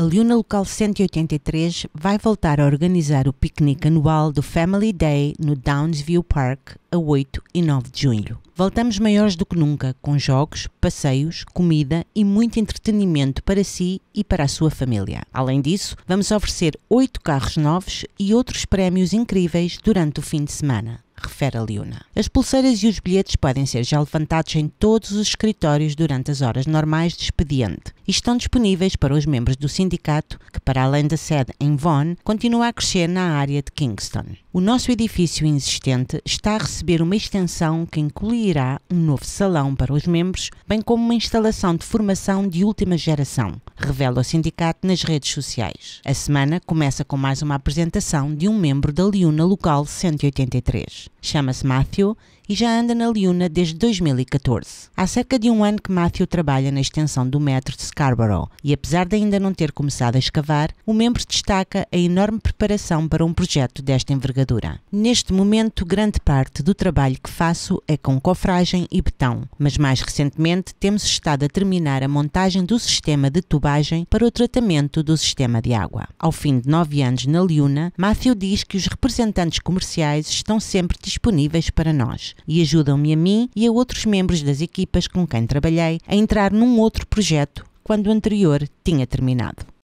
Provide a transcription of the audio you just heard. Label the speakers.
Speaker 1: a Luna Local 183 vai voltar a organizar o piquenique anual do Family Day no Downsview Park a 8 e 9 de junho. Voltamos maiores do que nunca, com jogos, passeios, comida e muito entretenimento para si e para a sua família. Além disso, vamos oferecer oito carros novos e outros prémios incríveis durante o fim de semana refere a Liuna. As pulseiras e os bilhetes podem ser já levantados em todos os escritórios durante as horas normais de expediente e estão disponíveis para os membros do sindicato, que, para além da sede em Vaughan, continua a crescer na área de Kingston. O nosso edifício existente está a receber uma extensão que incluirá um novo salão para os membros, bem como uma instalação de formação de última geração, revela o sindicato nas redes sociais. A semana começa com mais uma apresentação de um membro da Liuna Local 183. Chama-se Matthew e já anda na Liuna desde 2014. Há cerca de um ano que Matthew trabalha na extensão do metro de Scarborough e, apesar de ainda não ter começado a escavar, o membro destaca a enorme preparação para um projeto desta envergadura. Neste momento, grande parte do trabalho que faço é com cofragem e betão, mas mais recentemente temos estado a terminar a montagem do sistema de tubagem para o tratamento do sistema de água. Ao fim de nove anos na Liuna, Matthew diz que os representantes comerciais estão sempre disponíveis para nós e ajudam-me a mim e a outros membros das equipas com quem trabalhei a entrar num outro projeto quando o anterior tinha terminado.